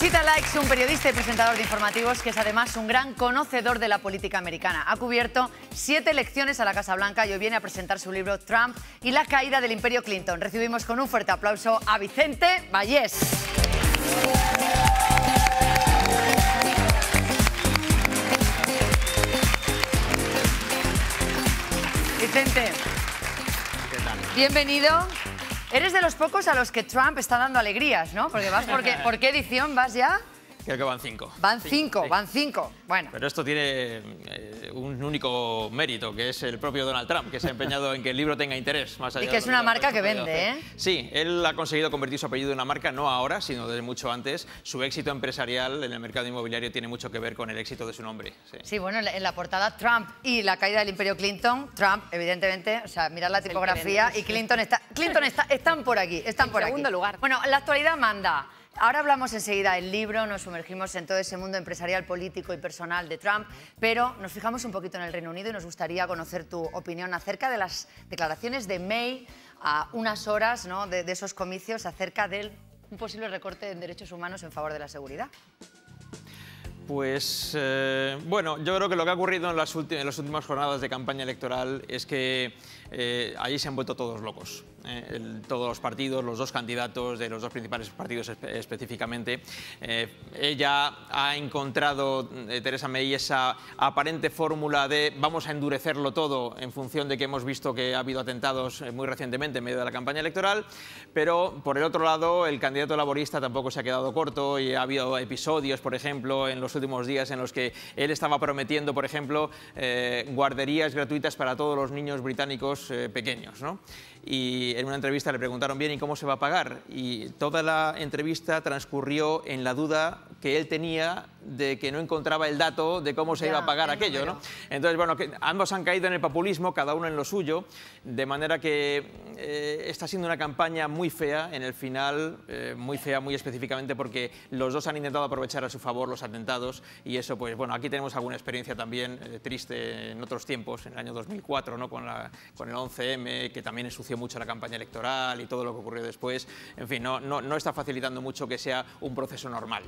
Cita Likes, un periodista y presentador de informativos que es además un gran conocedor de la política americana. Ha cubierto siete elecciones a la Casa Blanca y hoy viene a presentar su libro Trump y la caída del imperio Clinton. Recibimos con un fuerte aplauso a Vicente Vallés. Vicente, bienvenido. Eres de los pocos a los que Trump está dando alegrías, ¿no? Porque vas, porque, ¿por qué edición vas ya? Creo que van cinco. Van cinco, van cinco. Bueno. Pero esto tiene eh, un único mérito, que es el propio Donald Trump, que se ha empeñado en que el libro tenga interés. Más allá y que es una marca que vende, ¿eh? Sí, él ha conseguido convertir su apellido en una marca, no ahora, sino desde mucho antes. Su éxito empresarial en el mercado inmobiliario tiene mucho que ver con el éxito de su nombre. Sí, bueno, en la portada Trump y la caída del imperio Clinton, Trump, evidentemente, o sea, mirad la tipografía y Clinton está... Clinton está, están por aquí, están por aquí. En segundo lugar. Bueno, la actualidad manda. Ahora hablamos enseguida del libro, nos sumergimos en todo ese mundo empresarial, político y personal de Trump, pero nos fijamos un poquito en el Reino Unido y nos gustaría conocer tu opinión acerca de las declaraciones de May a unas horas de, esos comicios acerca de un posible recorte en derechos humanos en favor de la seguridad. Pues eh, bueno, yo creo que lo que ha ocurrido en las, últimas jornadas de campaña electoral es que eh, ahí se han vuelto todos locos. Eh, todos los partidos, los dos candidatos de los dos principales partidos específicamente. Eh, ella ha encontrado, eh, Teresa May, esa aparente fórmula de vamos a endurecerlo todo en función de que hemos visto que ha habido atentados muy recientemente en medio de la campaña electoral, pero por el otro lado el candidato laborista tampoco se ha quedado corto y ha habido episodios, por ejemplo, en los últimos días en los que él estaba prometiendo, por ejemplo, guarderías gratuitas para todos los niños británicos pequeños. ¿no? Y en una entrevista le preguntaron bien y cómo se va a pagar. Y toda la entrevista transcurrió en la duda que él tenía de que no encontraba el dato de cómo se iba a pagar aquello. Entonces, bueno, ambos han caído en el populismo, cada uno en lo suyo, de manera que eh, está siendo una campaña muy fea en el final, eh, muy fea muy específicamente porque los dos han intentado aprovechar a su favor los atentados y eso, pues bueno, aquí tenemos alguna experiencia también eh, triste en otros tiempos, en el año 2004, ¿no? con, el 11M, que también ensució mucho la campaña electoral y todo lo que ocurrió después. En fin, no está facilitando mucho que sea un proceso normal.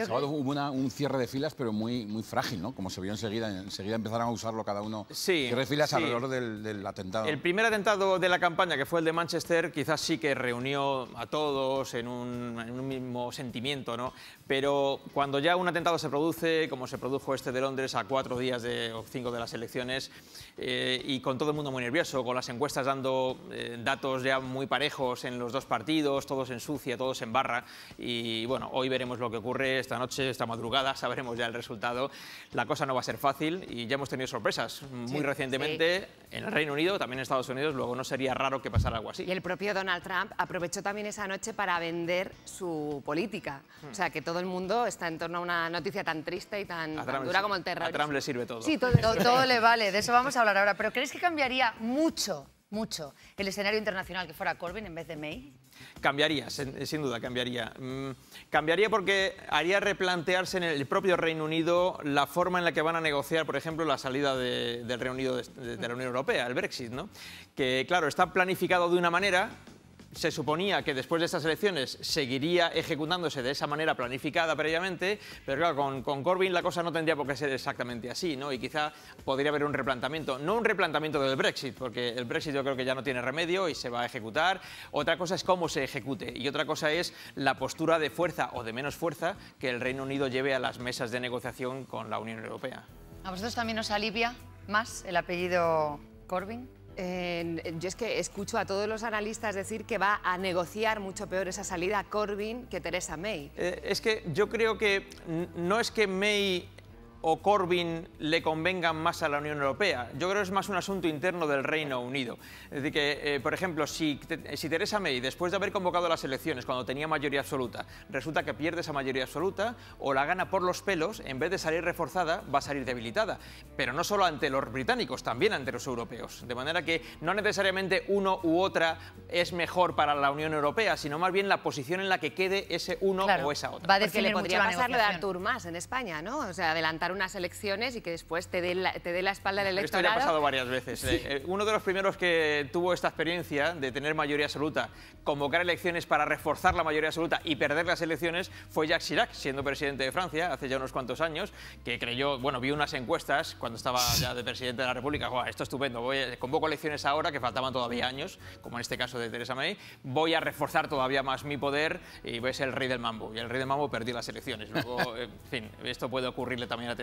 El sábado hubo una, un cierre de filas, pero muy, muy frágil, ¿no? Como se vio enseguida, enseguida empezaron a usarlo cada uno. Sí. Cierre filas alrededor del, atentado. El primer atentado de la campaña, que fue el de Manchester, quizás sí que reunió a todos en un, mismo sentimiento, ¿no? Pero cuando ya un atentado se produce, como se produjo este de Londres a cuatro días de, o cinco de las elecciones, eh, y con todo el mundo muy nervioso, con las encuestas dando eh, datos ya muy parejos en los dos partidos, todos en sucia, todos en barra, y bueno, hoy veremos lo que ocurre esta noche, esta madrugada, sabremos ya el resultado. La cosa no va a ser fácil y ya hemos tenido sorpresas muy recientemente en el Reino Unido, también en Estados Unidos, luego no sería raro que pasara algo así. Y el propio Donald Trump aprovechó también esa noche para vender su política. Hmm. O sea, que todo el mundo está en torno a una noticia tan triste y tan, dura como el terrorismo. A Trump le sirve todo. Sí, todo le vale, de eso vamos a hablar ahora. Pero ¿crees que cambiaría mucho, mucho el escenario internacional que fuera Corbyn en vez de May? Cambiaría, sin duda cambiaría. Mm, cambiaría porque haría replantearse en el propio Reino Unido la forma en la que van a negociar, por ejemplo, la salida del Reino Unido de, de, la Unión Europea, el Brexit, ¿no? Que, claro, está planificado de una manera se suponía que después de estas elecciones seguiría ejecutándose de esa manera planificada previamente, pero claro, con, Corbyn la cosa no tendría por qué ser exactamente así, ¿no? Y quizá podría haber un replanteamiento, no un replantamiento del Brexit, porque el Brexit yo creo que ya no tiene remedio y se va a ejecutar. Otra cosa es cómo se ejecute y otra cosa es la postura de fuerza o de menos fuerza que el Reino Unido lleve a las mesas de negociación con la Unión Europea. ¿A vosotros también os alivia más el apellido Corbyn? yo es que escucho a todos los analistas decir que va a negociar mucho peor esa salida Corbyn que Teresa May. Eh, es que yo creo que no es que May o Corbyn le convengan más a la Unión Europea. Yo creo que es más un asunto interno del Reino Unido. Es que, eh, por ejemplo, si, si Theresa May, después de haber convocado las elecciones cuando tenía mayoría absoluta, resulta que pierde esa mayoría absoluta o la gana por los pelos, en vez de salir reforzada, va a salir debilitada. Pero no solo ante los británicos, también ante los europeos. De manera que no necesariamente uno u otra es mejor para la Unión Europea, sino más bien la posición en la que quede ese uno o esa otra. Va a decir le podría pasar en España, ¿no? O sea, adelantar unas elecciones y que después te dé la, te dé la espalda al electorado. Esto ya ha pasado varias veces. Eh. Eh, uno de los primeros que tuvo esta experiencia de tener mayoría absoluta, convocar elecciones para reforzar la mayoría absoluta y perder las elecciones fue Jacques Chirac, siendo presidente de Francia hace ya unos cuantos años, que creyó, bueno, vi unas encuestas cuando estaba ya de presidente de la República, Buah, esto es estupendo, convoco elecciones ahora que faltaban todavía años, como en este caso de Teresa May, voy a reforzar todavía más mi poder y voy a ser el rey del mambo. Y el rey del mambo perdió las elecciones. Eh, en fin, esto puede ocurrirle también a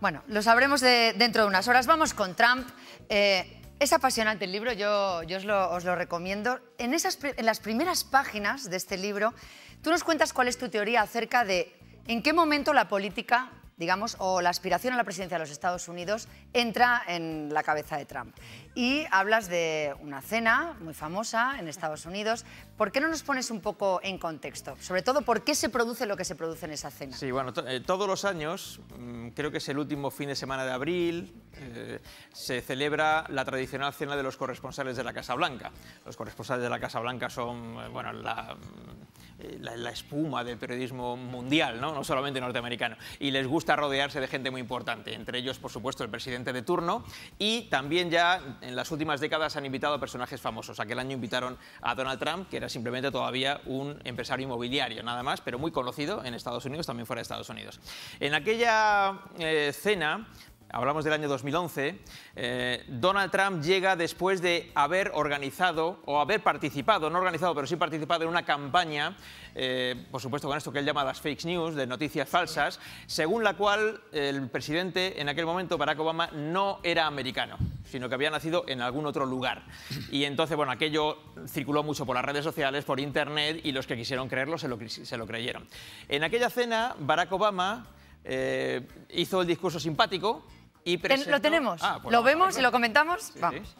bueno, lo sabremos dentro de unas horas. Vamos con Trump. Eh, es apasionante el libro, yo, os, lo, recomiendo. En, esas, en las primeras páginas de este libro, tú nos cuentas cuál es tu teoría acerca de en qué momento la política digamos, o la aspiración a la presidencia de los Estados Unidos entra en la cabeza de Trump. Y hablas de una cena muy famosa en Estados Unidos. ¿Por qué no nos pones un poco en contexto? Sobre todo, ¿por qué se produce lo que se produce en esa cena? Sí, bueno, eh, todos los años, mm, creo que es el último fin de semana de abril, eh, se celebra la tradicional cena de los corresponsales de la Casa Blanca. Los corresponsales de la Casa Blanca son, eh, bueno, la... Mm, la, la espuma del periodismo mundial, ¿no? no solamente norteamericano. Y les gusta a rodearse de gente muy importante, entre ellos, por supuesto, el presidente de turno. Y también ya en las últimas décadas han invitado a personajes famosos. Aquel año invitaron a Donald Trump, que era simplemente todavía un empresario inmobiliario, nada más, pero muy conocido en Estados Unidos, también fuera de Estados Unidos. En aquella eh, cena hablamos del año 2011, eh, Donald Trump llega después de haber organizado o haber participado, no organizado, pero sí participado en una campaña, eh, por supuesto con esto que él llama las fake news, de noticias falsas, según la cual el presidente en aquel momento, Barack Obama, no era americano sino que había nacido en algún otro lugar. Y entonces, bueno, aquello circuló mucho por las redes sociales, por internet, y los que quisieron creerlo se lo, creyeron. En aquella cena, Barack Obama eh, hizo el discurso simpático, Y presento... Lo tenemos. Ah, lo vemos y lo comentamos. Sí, Vamos.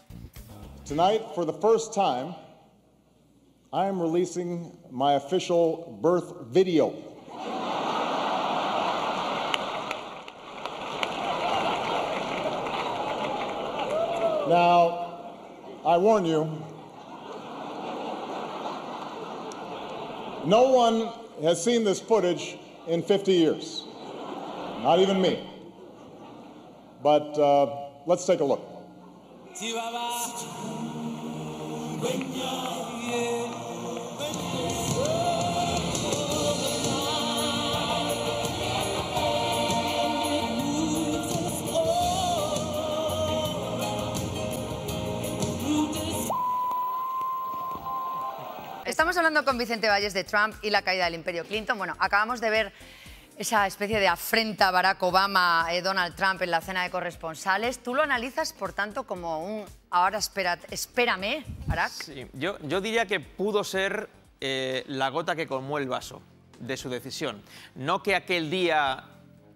Tonight, for the first time, I am releasing my official birth video. Now, I warn you, no one has seen this footage in 50 years, not even me. But uh, let's take a look. Estamos hablando con Vicente Valles de Trump y la caída del imperio Clinton. Bueno, acabamos de ver esa especie de afrenta a Barack Obama, eh, Donald Trump en la cena de corresponsales. ¿Tú lo analizas, por tanto, como un ahora espera, espérame, Barack? Sí, yo, yo diría que pudo ser eh, la gota que colmó el vaso de su decisión. No que aquel día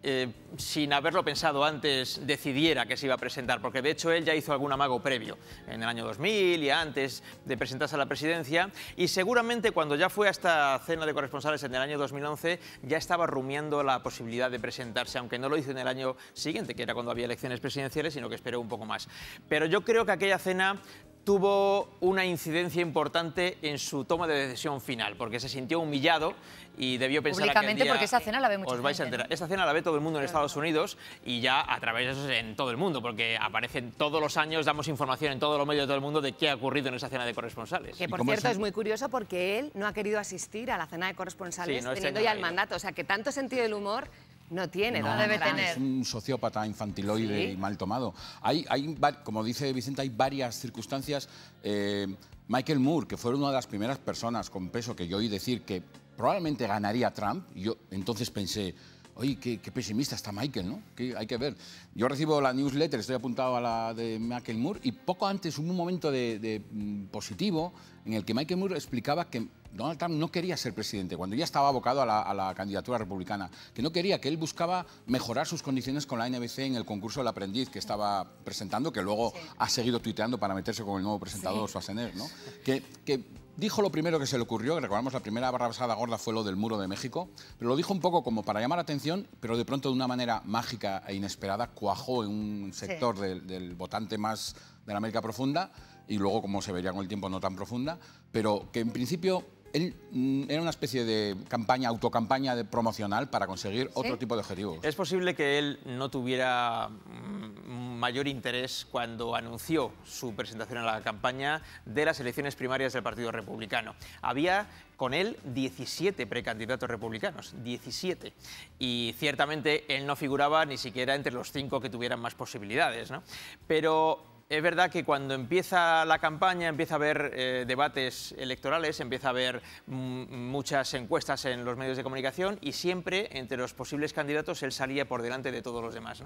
eh, sin haberlo pensado antes, decidiera que se iba a presentar, porque de hecho él ya hizo algún amago previo en el año 2000 y antes de presentarse a la presidencia, y seguramente cuando ya fue a esta cena de corresponsales en el año 2011, ya estaba rumiando la posibilidad de presentarse, aunque no lo hizo en el año siguiente, que era cuando había elecciones presidenciales, sino que esperó un poco más. Pero yo creo que aquella cena tuvo una incidencia importante en su toma de decisión final, porque se sintió humillado y debió pensar Públicamente, porque esa cena la ve mucho. os vais a cena la ve todo el mundo en Estados Unidos y ya a través de eso en todo el mundo, porque aparecen todos los años, damos información en todos los medios de todo el mundo de qué ha ocurrido en esa cena de corresponsales. Que, por cierto, es? muy curioso porque él no ha querido asistir a la cena de corresponsales teniendo ya el eh. mandato. O sea, que tanto sentido del humor no tiene, no, debe tener. Es un sociópata infantiloide y mal tomado. Hay, hay, como dice Vicente, hay varias circunstancias. Eh, Michael Moore, que fue una de las primeras personas con peso que yo oí decir que probablemente ganaría Trump, yo entonces pensé, oye, qué, pesimista está Michael, ¿no? Que hay que ver. Yo recibo la newsletter, estoy apuntado a la de Michael Moore, y poco antes hubo un momento de mm, positivo en el que Michael Moore explicaba que Donald Trump no quería ser presidente, cuando ya estaba abocado a la, candidatura republicana, que no quería, que él buscaba mejorar sus condiciones con la NBC en el concurso del aprendiz que estaba presentando, que luego ha seguido tuiteando para meterse con el nuevo presentador sí. ¿no? Que, dijo lo primero que se le ocurrió, que recordamos la primera basada gorda fue lo del muro de México, pero lo dijo un poco como para llamar atención, pero de pronto de una manera mágica e inesperada cuajó en un sector del, del votante más de la América profunda y luego como se vería con el tiempo no tan profunda, pero que en principio él mm, era una especie de campaña, autocampaña de promocional para conseguir otro tipo de objetivos. Es posible que él no tuviera mm, mayor interés cuando anunció su presentación a la campaña de las elecciones primarias del Partido Republicano. Había con él 17 precandidatos republicanos, 17. Y ciertamente él no figuraba ni siquiera entre los cinco que tuvieran más posibilidades. ¿no? Pero es verdad que cuando empieza la campaña empieza a haber eh, debates electorales, empieza a haber mm, muchas encuestas en los medios de comunicación y siempre entre los posibles candidatos él salía por delante de todos los demás.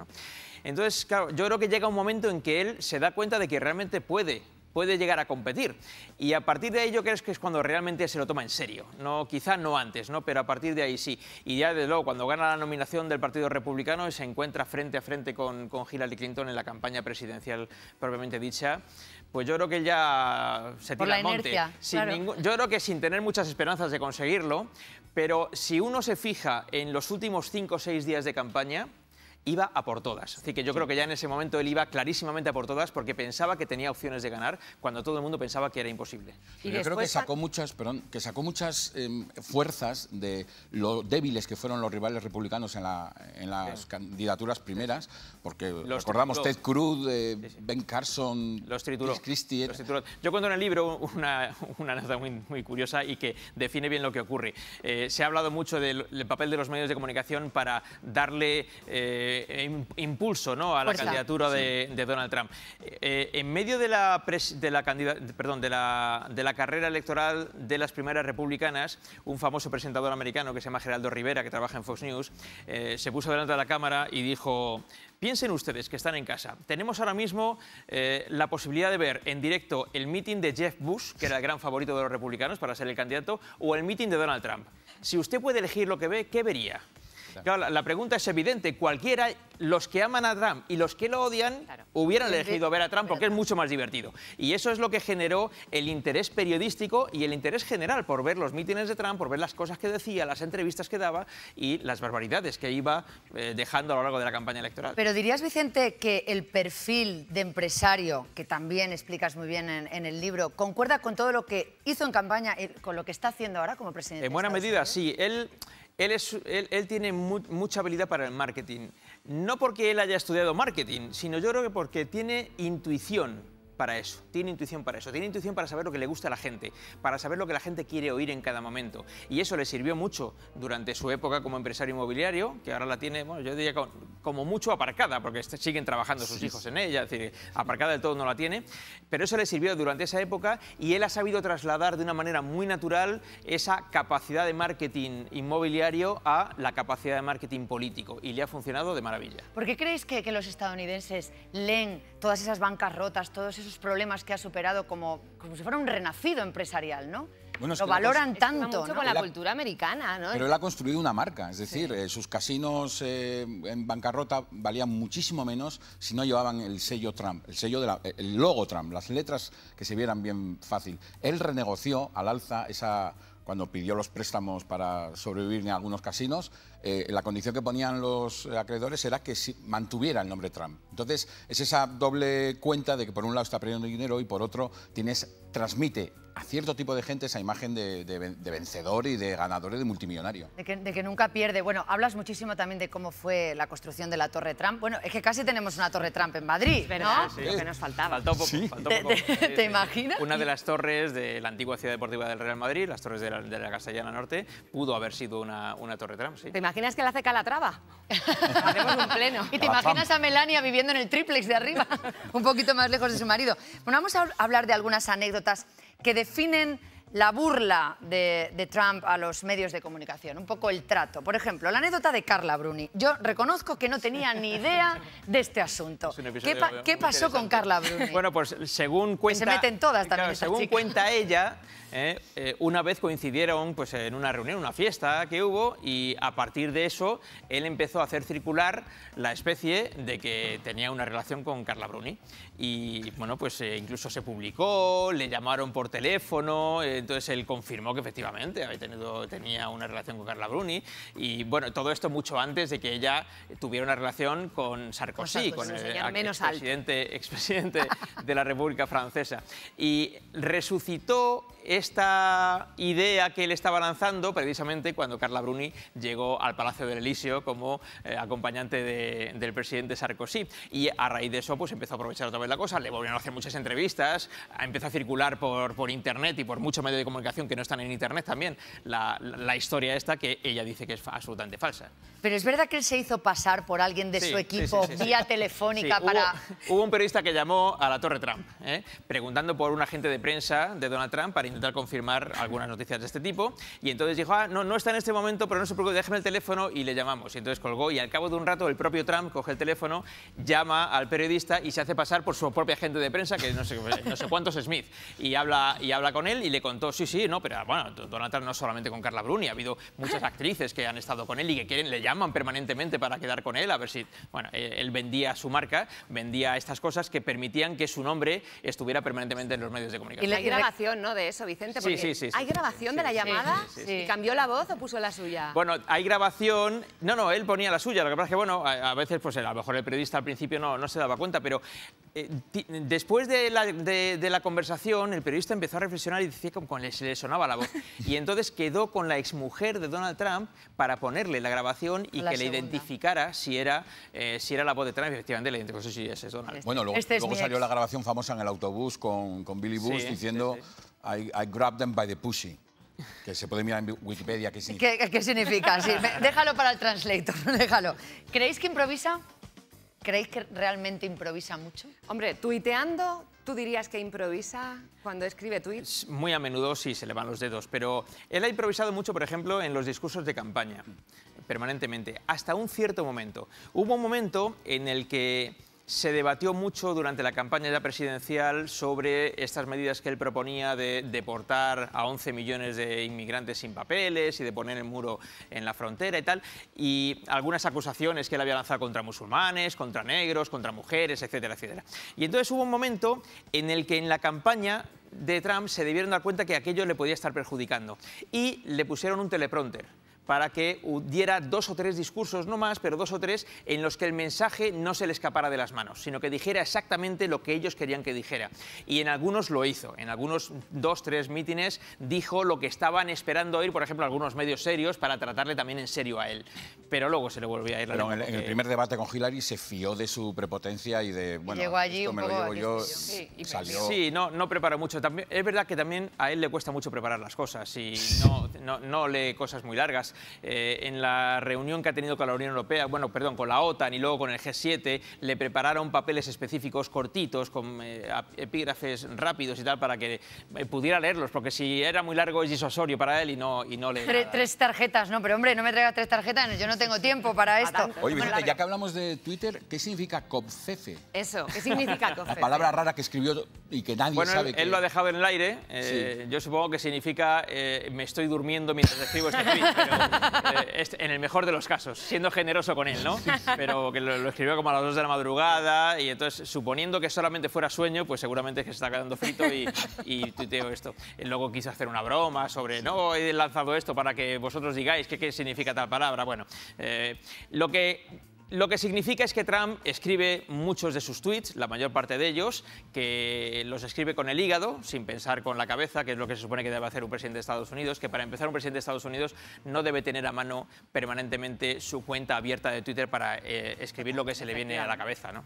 Entonces, claro, yo creo que llega un momento en que él se da cuenta de que realmente puede puede llegar a competir. Y a partir de ello yo creo que es cuando realmente se lo toma en serio. No, quizá no antes, ¿no? pero a partir de ahí sí. Y ya desde luego, cuando gana la nominación del Partido Republicano y se encuentra frente a frente con, Hillary Clinton en la campaña presidencial propiamente dicha, pues yo creo que ya se tira monte. sin yo creo que sin tener muchas esperanzas de conseguirlo, pero si uno se fija en los últimos cinco o seis días de campaña, iba a por todas. Así que yo creo que ya en ese momento él iba clarísimamente a por todas porque pensaba que tenía opciones de ganar cuando todo el mundo pensaba que era imposible. Y yo creo que sacó muchas, perdón, que sacó muchas em, fuerzas de lo débiles que fueron los rivales republicanos en, las candidaturas primeras, porque recordamos Ted Cruz, eh, Ben Carson, los Chris Christie. Yo cuento en el libro una, nota muy, muy, curiosa y que define bien lo que ocurre. Eh, se ha hablado mucho del, papel de los medios de comunicación para darle eh, eh, impulso ¿no? a la candidatura de, Donald Trump. Eh, eh, en medio de la, carrera electoral de las primeras republicanas, un famoso presentador americano que se llama Geraldo Rivera, que trabaja en Fox News, se puso delante de la cámara y dijo, piensen ustedes que están en casa, tenemos ahora mismo la posibilidad de ver en directo el meeting de Jeff Bush, que era el gran favorito de los republicanos para ser el candidato, o el meeting de Donald Trump. Si usted puede elegir lo que ve, ¿qué vería? Claro. la, pregunta es evidente. Cualquiera, los que aman a Trump y los que lo odian, hubieran elegido ver a Trump porque es mucho más divertido. Y eso es lo que generó el interés periodístico y el interés general por ver los mítines de Trump, por ver las cosas que decía, las entrevistas que daba y las barbaridades que iba eh, dejando a lo largo de la campaña electoral. Pero dirías, Vicente, que el perfil de empresario, que también explicas muy bien en, el libro, concuerda con todo lo que hizo en campaña, y con lo que está haciendo ahora como presidente. En buena medida, sí. Él él, tiene mucha habilidad para el marketing. No porque él haya estudiado marketing, sino yo creo que porque tiene intuición para eso, tiene intuición para eso, tiene intuición para saber lo que le gusta a la gente, para saber lo que la gente quiere oír en cada momento. Y eso le sirvió mucho durante su época como empresario inmobiliario, que ahora la tiene, bueno, yo diría como mucho aparcada, porque este, siguen trabajando sus hijos en ella, es decir, aparcada del todo no la tiene, pero eso le sirvió durante esa época y él ha sabido trasladar de una manera muy natural esa capacidad de marketing inmobiliario a la capacidad de marketing político y le ha funcionado de maravilla. ¿Por qué creéis que los estadounidenses leen todas esas bancarrotas, todos esos problemas que ha superado como, como si fuera un renacido empresarial, ¿no? lo valoran tanto. Mucho con la cultura americana, ¿no? Pero él ha construido una marca, es decir, eh, sus casinos eh, en bancarrota valían muchísimo menos si no llevaban el sello Trump, el sello de eh, el logo Trump, las letras que se vieran bien fácil. Él renegoció al alza esa cuando pidió los préstamos para sobrevivir en algunos casinos, eh, la condición que ponían los acreedores era que mantuviera el nombre Trump. Entonces, es esa doble cuenta de que por un lado está perdiendo dinero y por otro tienes, transmite a cierto tipo de gente esa imagen de, vencedor y de ganador y de multimillonario. De que, nunca pierde. Bueno, hablas muchísimo también de cómo fue la construcción de la Torre Trump. Bueno, es que casi tenemos una Torre Trump en Madrid, ¿no? ¿verdad? Sí, Lo que nos faltaba. Faltó poco. Faltó poco. ¿Te, imaginas? Una de las torres de la antigua ciudad deportiva del Real Madrid, las torres de la, Castellana Norte, pudo haber sido una, Torre Trump, ¿Te imaginas que la hace Calatrava? Hacemos un pleno. ¿Y te imaginas a Melania viviendo en el triplex de arriba, un poquito más lejos de su marido? Bueno, vamos a hablar de algunas anécdotas que definen la burla de, Trump a los medios de comunicación, un poco el trato. Por ejemplo, la anécdota de Carla Bruni. Yo reconozco que no tenía ni idea de este asunto. ¿Qué, pasó con Carla Bruni? Bueno, pues según cuenta... se meten todas también Según cuenta ella, eh, eh, una vez coincidieron pues, en una reunión, una fiesta que hubo, y a partir de eso él empezó a hacer circular la especie de que tenía una relación con Carla Bruni. Y bueno, pues eh, incluso se publicó, le llamaron por teléfono entonces él confirmó que efectivamente había tenido, tenía una relación con Carla Bruni y bueno, todo esto mucho antes de que ella tuviera una relación con Sarkozy, con, el expresidente de la República Francesa. Y resucitó esta idea que él estaba lanzando precisamente cuando Carla Bruni llegó al Palacio del Elíseo como eh, acompañante del presidente Sarkozy. Y a raíz de eso pues empezó a aprovechar otra vez la cosa, le volvieron a hacer muchas entrevistas, empezó a circular por, por Internet y por muchos medios de comunicación que no están en Internet también la, historia esta que ella dice que es absolutamente falsa. Pero es verdad que él se hizo pasar por alguien de su equipo vía telefónica para... Hubo, un periodista que llamó a la Torre Trump, ¿eh? preguntando por un agente de prensa de Donald Trump para intentar confirmar algunas noticias de este tipo. Y entonces dijo, ah, no, no está en este momento, pero no se preocupe, déjeme el teléfono y le llamamos. Y entonces colgó y al cabo de un rato el propio Trump coge el teléfono, llama al periodista y se hace pasar por su propia agente de prensa, que no sé, no sé cuántos Smith, y habla, y habla con él y le contó, sí, sí, no, pero bueno, Donald Trump no solamente con Carla Bruni, ha habido muchas actrices que han estado con él y que quieren, le llaman permanentemente para quedar con él, a ver si, bueno, eh, él vendía su marca, vendía estas cosas que permitían que su nombre estuviera permanentemente en los medios de comunicación. Y la grabación, ¿no?, de eso, sí, sí, sí, ¿Hay grabación de la llamada? ¿Cambió la voz o puso la suya? Bueno, hay grabación... No, no, él ponía la suya. Lo que pasa es que, bueno, a, veces, pues a lo mejor el periodista al principio no, no se daba cuenta, pero eh, después de la, conversación, el periodista empezó a reflexionar y decía como se le sonaba la voz. Y entonces quedó con la exmujer de Donald Trump para ponerle la grabación y que le identificara si era, eh, si era la voz de Trump. efectivamente le identificó, sí, ese es Donald. Bueno, luego, este salió la grabación famosa en el autobús con, con Billy Bush diciendo... I, I grabbed them by the pussy. Que se puede mirar en Wikipedia qué significa. ¿Qué, significa? déjalo para el translator, déjalo. ¿Creéis que improvisa? ¿Creéis que realmente improvisa mucho? Hombre, tuiteando, ¿tú dirías que improvisa cuando escribe tweets? Muy a menudo sí se le van los dedos, pero él ha improvisado mucho, por ejemplo, en los discursos de campaña, permanentemente, hasta un cierto momento. Hubo un momento en el que se debatió mucho durante la campaña presidencial sobre estas medidas que él proponía de deportar a 11 millones de inmigrantes sin papeles y de poner el muro en la frontera y tal, y algunas acusaciones que él había lanzado contra musulmanes, contra negros, contra mujeres, etcétera, etcétera. Y entonces hubo un momento en el que en la campaña de Trump se debieron dar cuenta que aquello le podía estar perjudicando y le pusieron un teleprompter para que diera dos o tres discursos, no más, pero dos o tres, en los que el mensaje no se le escapara de las manos, sino que dijera exactamente lo que ellos querían que dijera. Y en algunos lo hizo, en algunos dos, tres mítines dijo lo que estaban esperando oír, por ejemplo, algunos medios serios para tratarle también en serio a él. Pero luego se le volvió a ir. la en, el, en el primer debate con Hillary se fió de su prepotencia y de, bueno, Llegó allí un poco sí, y salió... Sí, no, no preparó mucho. También, es verdad que también a él le cuesta mucho preparar las cosas y no, no lee cosas muy largas. Eh, en la reunión que ha tenido con la Unión Europea, bueno, perdón, con la OTAN y luego con el G7, le prepararon papeles específicos cortitos, con eh, epígrafes rápidos y tal, para que eh, pudiera leerlos, porque si era muy largo es disuasorio para él y no, y no le... Tres, tarjetas, no, pero hombre, no me traiga tres tarjetas, yo no tengo tiempo para esto. Oye, ya que hablamos de Twitter, ¿qué significa COPCEFE? Eso, ¿qué significa La palabra rara que escribió y que nadie sabe él, él lo ha dejado en el aire, yo supongo que significa me estoy durmiendo mientras escribo este tweet, eh, en el mejor de los casos, siendo generoso con él, ¿no? Pero que lo, escribió como a las 2 de la madrugada y entonces, suponiendo que solamente fuera sueño, pues seguramente que se está quedando frito y, y tuiteo esto. Eh, luego quise hacer una broma sobre, no, he lanzado esto para que vosotros digáis qué, significa tal palabra. Bueno, eh, lo que lo que significa es que Trump escribe muchos de sus tweets, la mayor parte de ellos, que los escribe con el hígado, sin pensar con la cabeza, que es lo que se supone que debe hacer un presidente de Estados Unidos, que para empezar un presidente de Estados Unidos no debe tener a mano permanentemente su cuenta abierta de Twitter para eh, escribir lo que se le viene a la cabeza.